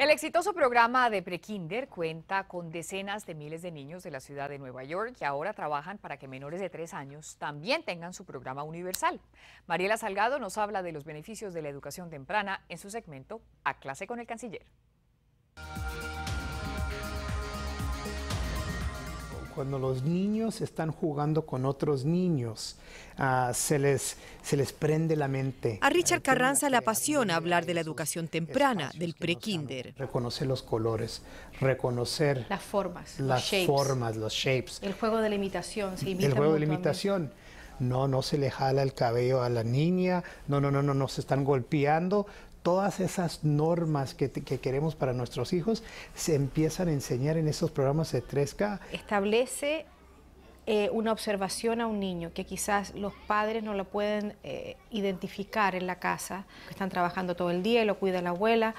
El exitoso programa de Prekinder cuenta con decenas de miles de niños de la ciudad de Nueva York que ahora trabajan para que menores de tres años también tengan su programa universal. Mariela Salgado nos habla de los beneficios de la educación temprana en su segmento A Clase con el Canciller. cuando los niños están jugando con otros niños, ah, se, les, se les prende la mente. A Richard eh, Carranza le apasiona hablar de la educación temprana, del pre-kinder. Reconocer los colores, reconocer las formas, las formas, los shapes. El juego de la imitación, se imita El juego de la imitación no, no se le jala el cabello a la niña, no, no, no, no, no se están golpeando, todas esas normas que, queremos para nuestros hijos se empiezan a enseñar en esos programas de 3K. Establece eh, una observación a un niño que quizás los padres no lo pueden eh, identificar en la casa, que están trabajando todo el día y lo cuida la abuela.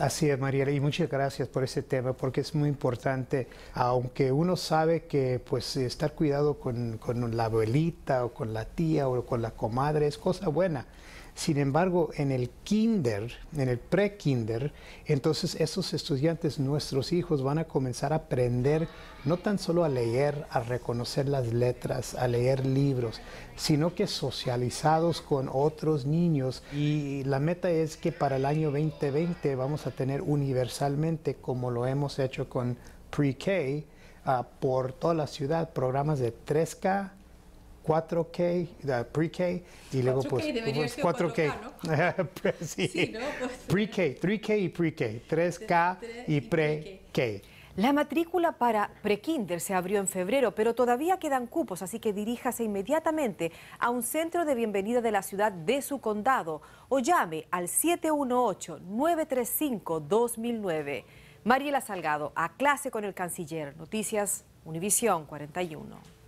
así es, Mariela, y muchas gracias por ese tema, porque es muy importante, aunque uno sabe que pues estar cuidado con la abuelita o con la tía o con la comadre es cosa buena sin embargo, en el kinder, en el pre-kinder, entonces esos estudiantes, nuestros hijos, van a comenzar a aprender no tan solo a leer, a reconocer las letras, a leer libros, sino que socializados con otros niños. Y la meta es que para el año 2020 vamos a tener universalmente, como lo hemos hecho con pre-K, ah, por toda la ciudad, programas de 3K, 4K, eh, pre-K y luego pues, 4K. Pues, sí. ¿no? Pues, pre-K, 3K y pre-K, 3K y pre-K. La matrícula para prekinder se abrió en febrero, pero todavía quedan cupos, así que diríjase inmediatamente a un centro de bienvenida de la ciudad de su condado o llame al 718-935-2009. Mariela Salgado, a clase con el canciller. Noticias Univisión 41.